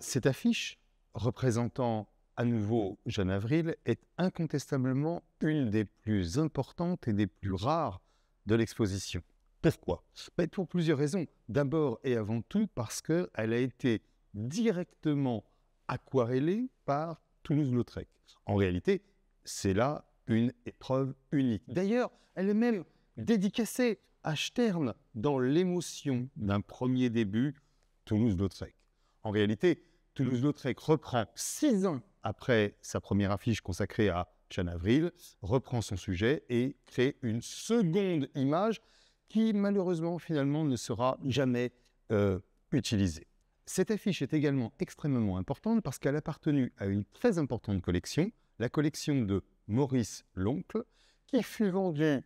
Cette affiche, représentant à nouveau Jeanne Avril, est incontestablement une des plus importantes et des plus rares de l'exposition. Pourquoi ben, Pour plusieurs raisons. D'abord et avant tout parce qu'elle a été directement aquarellée par Toulouse-Lautrec. En réalité, c'est là une épreuve unique. D'ailleurs, elle est même dédicacée à Stern dans l'émotion d'un premier début Toulouse-Lautrec. En réalité, Toulouse-Lautrec reprend six ans après sa première affiche consacrée à Jeanne Avril, reprend son sujet et crée une seconde image qui malheureusement finalement ne sera jamais euh, utilisée. Cette affiche est également extrêmement importante parce qu'elle appartenait à une très importante collection, la collection de Maurice L'Oncle, qui fut vendue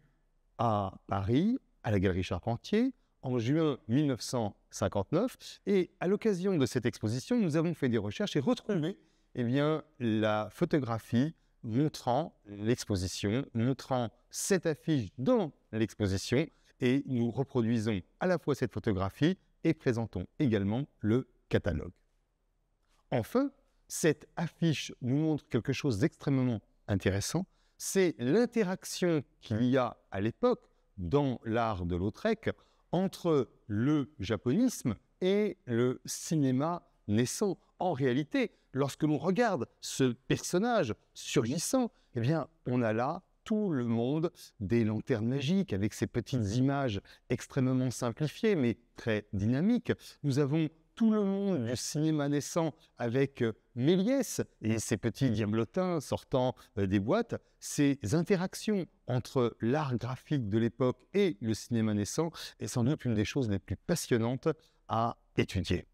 à Paris, à la Galerie Charpentier, en juin 1959. Et à l'occasion de cette exposition, nous avons fait des recherches et retrouvé eh bien, la photographie montrant l'exposition, montrant cette affiche dans l'exposition. Et nous reproduisons à la fois cette photographie et présentons également le catalogue. Enfin, cette affiche nous montre quelque chose d'extrêmement intéressant. C'est l'interaction qu'il y a à l'époque dans l'art de Lautrec entre le japonisme et le cinéma naissant. En réalité, lorsque l'on regarde ce personnage surgissant, eh bien, on a là tout le monde des lanternes magiques avec ces petites images extrêmement simplifiées mais très dynamiques. Nous avons le monde du cinéma naissant avec euh, Méliès et ses petits diablotins sortant euh, des boîtes, ces interactions entre l'art graphique de l'époque et le cinéma naissant est sans doute une des choses les plus passionnantes à étudier.